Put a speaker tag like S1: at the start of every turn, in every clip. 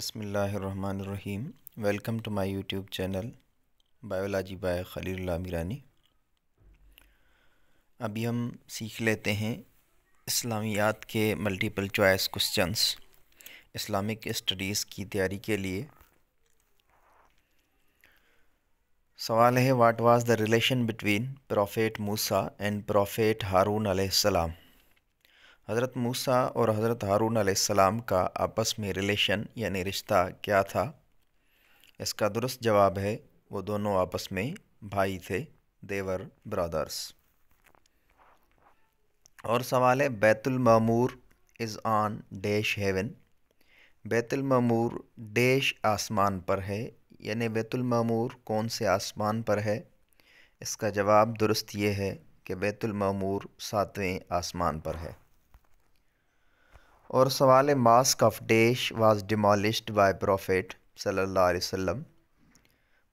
S1: बसमीम welcome to my YouTube channel biology by Khalil Mirani अभी हम सीख लेते हैं इस्लामियात के multiple choice questions Islamic studies की तैयारी के लिए सवाल है what was the relation between prophet Musa and prophet Haroon अलैहिस्सलाम हज़रत मूसा और हज़रत हारून आसमाम का आपस में रिलेशन यानी रिश्ता क्या था इसका दुरुस्त जवाब है वो दोनों आपस में भाई थे देवर ब्रदर्स और सवाल है Mamur is on dash heaven Mamur dash आसमान पर है यानी मामूर कौन से आसमान पर है इसका जवाब दुरुस्त ये है कि मामूर सातवें आसमान पर है और सवाल है mosque of dash was demolished by prophet सल्लल्लाहु अलैहि वसल्लम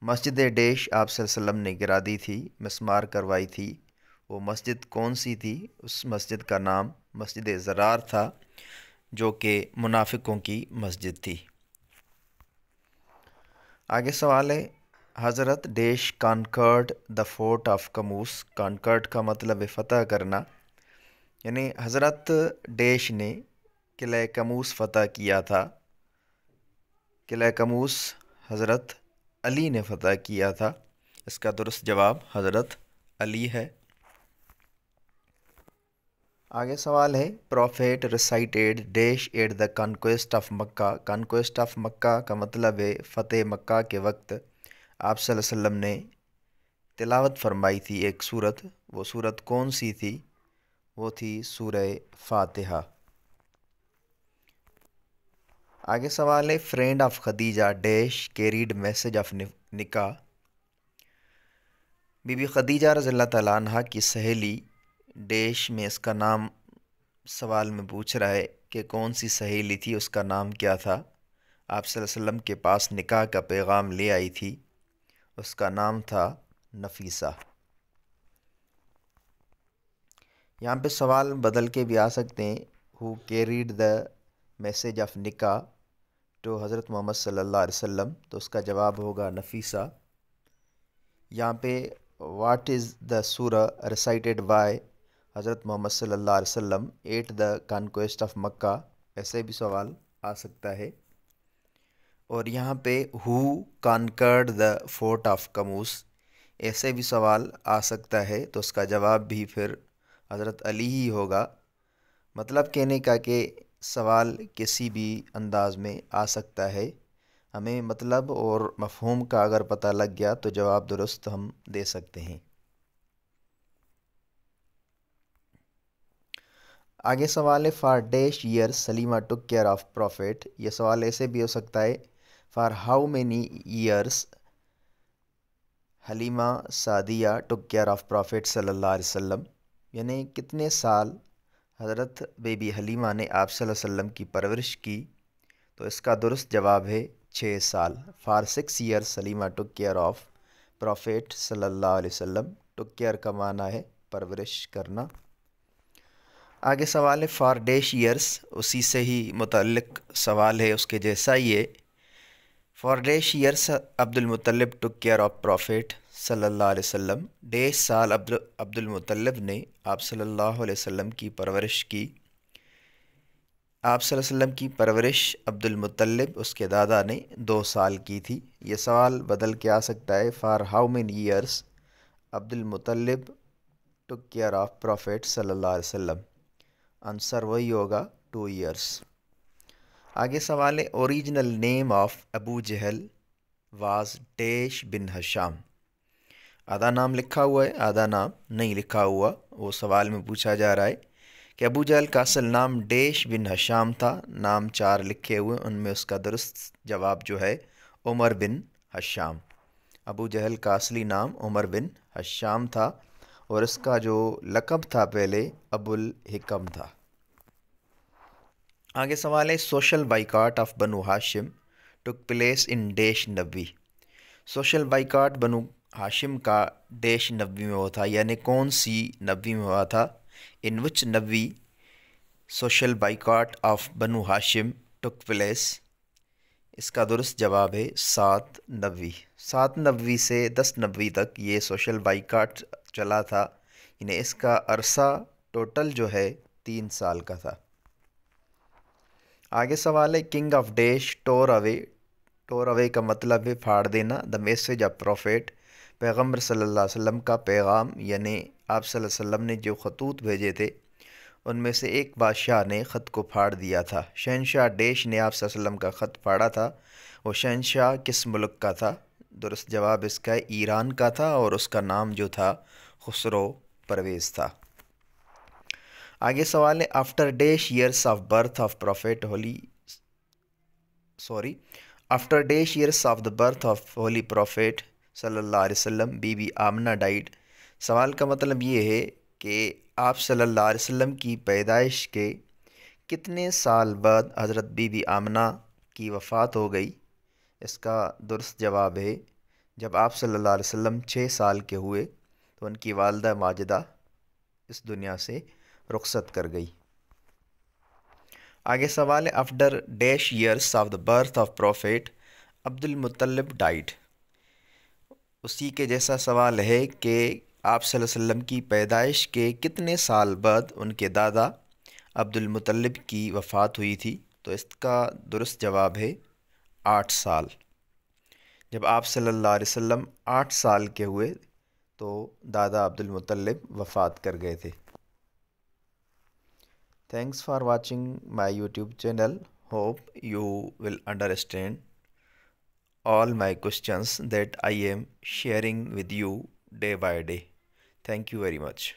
S1: मस्जिद डेश आप सल्लम ने गिरा दी थी मस्मार करवाई थी वो मस्जिद कौन सी थी उस मस्जिद का नाम मस्जिद ज़रार था जो कि मुनाफिकों की मस्जिद थी आगे सवाल है हज़रत dash conquered the fort of Qamus conquered का मतलब फ़तह करना यानी हज़रत डेश ने किले कमूस फ़तह किया था किले कमूस हज़रत अली ने फ़तह किया था इसका दुरुस्त जवाब हज़रत अली है आगे सवाल है prophet recited dash at the conquest of Mecca conquest of Mecca का मतलब है फ़तेह मक्का के वक्त आप वसल्लम ने तिलावत फरमाई थी एक सूरत वो सूरत कौन सी थी वो थी सूरह फातिहा आगे सवाल है friend of Khadija dash read message of nikah Bibi Khadija रज़ल्ला तला की सहेली डैश में इसका नाम सवाल में पूछ रहा है कि कौन सी सहेली थी उसका नाम क्या था आप वसल्लम के पास निकाह का पैगाम ले आई थी उसका नाम था नफीसा यहाँ पे सवाल बदल के भी आ सकते हैं who carried the message of nikah to तो हज़रत मोहम्मद सल्लल्लाहु अलैहि वसल्लम तो उसका जवाब होगा नफीसा यहाँ पे what is the surah recited by हज़रत मोहम्मद सल्लल्लाहु अलैहि वसल्लम at the conquest of Mecca ऐसे भी सवाल आ सकता है और यहाँ पे who conquered the fort of Qamus ऐसे भी सवाल आ सकता है तो उसका जवाब भी फिर हज़रत अली ही होगा मतलब कहने का कि सवाल किसी भी अंदाज़ में आ सकता है हमें मतलब और मफहूम का अगर पता लग गया तो जवाब दुरुस्त हम दे सकते हैं आगे सवाल है for dash year Salima took care of prophet ये सवाल ऐसे भी हो सकता है for how many years Halima Sadia took care of prophet सल्लल्लाहु अलैहि वसल्लम यानी कितने साल हज़रत बेबी हलीमा ने आप वसल्लम की परवरिश की तो इसका दुरुस्त जवाब है छः साल for six years Salima took care of prophet सल्ला अलैहि टुक केयर का माना है परवरिश करना आगे सवाल है फार डेश ईयर्स उसी से ही मुतलक सवाल है उसके जैसा ही है for dash years Abdul Muttalib took care of prophet सल्लल्लाहु अलैहि वसल्लम डेढ़ साल अब्दुल अब्दुलमतलब ने आप सल्लल्लाहु अलैहि वसल्लम की परवरिश की आप वसल्लम की परवरिश अब्दुलमतलब उसके दादा ने दो साल की थी ये सवाल बदल के आ सकता है for how many years Abdul Muttalib took care of prophet सल्लल्लाहु अलैहि वसल्लम आंसर वही होगा टू ईयर्स आगे सवाल है original name of Abu Jahl was dash bin Hisham आधा नाम लिखा हुआ है आधा नाम नहीं लिखा हुआ वो सवाल में पूछा जा रहा है कि अबू जहल का असल नाम डेश बिन हशाम था नाम चार लिखे हुए उनमें उसका दुरुस्त जवाब जो है उमर बिन हशाम अबू जहल का असली नाम उमर बिन हशाम था और इसका जो लकब था पहले अबुल हिकम था आगे सवाल है social boycott of Banu Hashim took place in dash नबी सोशल बाइकाट बनु हाशिम का डैश नब्बी में हुआ था यानी कौन सी नबी में हुआ था इन विच नबी social boycott of Banu Hashim took place इसका दुरुस्त जवाब है सात नबी सात नबी से दस नबी तक ये सोशल बाइकाट चला था इन्हें इसका अरसा टोटल जो है तीन साल का था आगे सवाल है किंग ऑफ डैश टोर अवे टोर अवे का मतलब है फाड़ देना द मैसेज ऑफ प्रॉफिट पैगम्बर सल्लल्लाहु अलैहि वसल्लम का पैगाम यानी आप सल्लल्लाहु अलैहि वसल्लम ने जो खतूत भेजे थे उनमें से एक बादशाह ने ख़त को फाड़ दिया था शहनशाह डेश ने आप वसल्लम का ख़त फाड़ा था वो शहनशाह किस मुल्क का था दुरुस्त जवाब इसका ईरान का था और उसका नाम जो था खुसरो परवेज़ था आगे सवाल है after dash years of birth of prophet holy sorry after dash years of the birth of holy prophet सल्लल्लाहु अलैहि वसल्लम बीबी आमना डाइड सवाल का मतलब ये है कि आप सल्लल्लाहु अलैहि वसल्लम की पैदाइश के कितने साल बाद हज़रत बीबी आमना की वफ़ात हो गई इसका दुरुस्त जवाब है जब आप सल्लल्लाहु अलैहि वसल्लम छः साल के हुए तो उनकी वालदा माजदा इस दुनिया से रुखसत कर गई आगे सवाल है after dash years of the birth of prophet Abdul Muttalib died उसी के जैसा सवाल है कि आप वसल्लम की पैदाइश के कितने साल बाद उनके दादा अब्दुलमतलब की वफ़ात हुई थी तो इसका दुरुस्त जवाब है आठ साल जब आप सल्लल्लाहु अलैहि वसल्लम आठ साल के हुए तो दादा अब्दुल वफ़ात कर गए थे thanks for watching my YouTube channel hope you will understand all my questions that I am sharing with you day by day. Thank you very much.